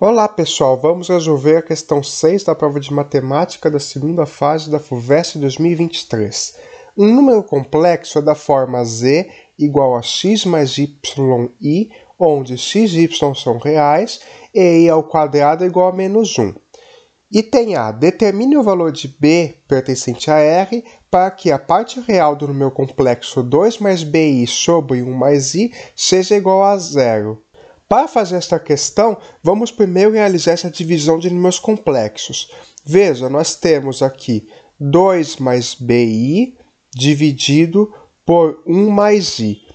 Olá pessoal, vamos resolver a questão 6 da prova de matemática da segunda fase da FUVEST 2023. Um número complexo é da forma z igual a x mais yi, onde x e y são reais e i ao quadrado é igual a menos 1. Item A. Determine o valor de B pertencente a R para que a parte real do número complexo 2 mais BI sobre 1 mais i seja igual a zero. Para fazer esta questão, vamos primeiro realizar essa divisão de números complexos. Veja, nós temos aqui 2 mais bi dividido por 1 mais i.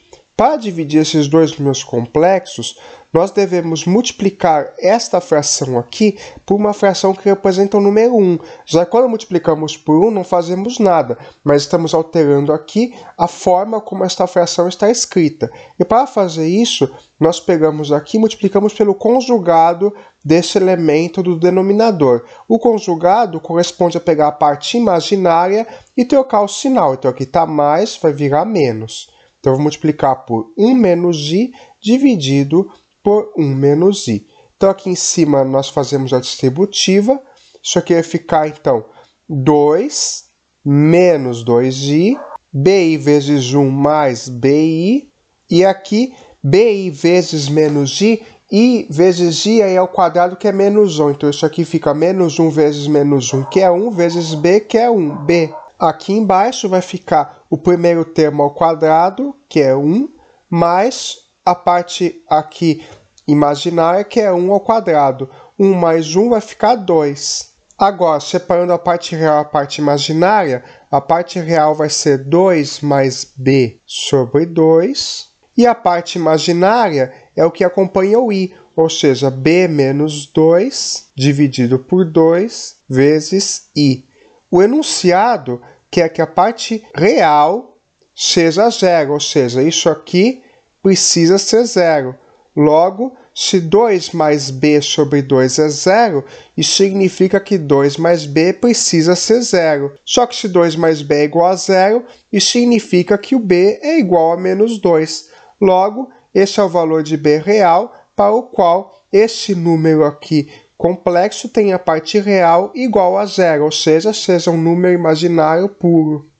Para dividir esses dois números complexos, nós devemos multiplicar esta fração aqui por uma fração que representa o número 1. Já quando multiplicamos por 1, não fazemos nada, mas estamos alterando aqui a forma como esta fração está escrita. E para fazer isso, nós pegamos aqui e multiplicamos pelo conjugado desse elemento do denominador. O conjugado corresponde a pegar a parte imaginária e trocar o sinal. Então aqui está mais, vai virar menos. Então eu vou multiplicar por 1 menos i dividido por 1 menos i. Então aqui em cima nós fazemos a distributiva. Isso aqui vai ficar então 2 menos 2i, bi vezes 1 mais bi, e aqui bi vezes menos i, i vezes i aí é o quadrado que é menos 1. Então isso aqui fica menos 1 vezes menos 1, que é 1, vezes b, que é 1, b. Aqui embaixo vai ficar o primeiro termo ao quadrado, que é 1, mais a parte aqui imaginária, que é 1 ao quadrado. 1 mais 1 vai ficar 2. Agora, separando a parte real e a parte imaginária, a parte real vai ser 2 mais b sobre 2, e a parte imaginária é o que acompanha o i, ou seja, b menos 2 dividido por 2 vezes i. O enunciado quer é que a parte real seja zero, ou seja, isso aqui precisa ser zero. Logo, se 2 mais b sobre 2 é zero, isso significa que 2 mais b precisa ser zero. Só que se 2 mais b é igual a zero, isso significa que o b é igual a menos 2. Logo, esse é o valor de b real para o qual esse número aqui Complexo tem a parte real igual a zero, ou seja, seja um número imaginário puro.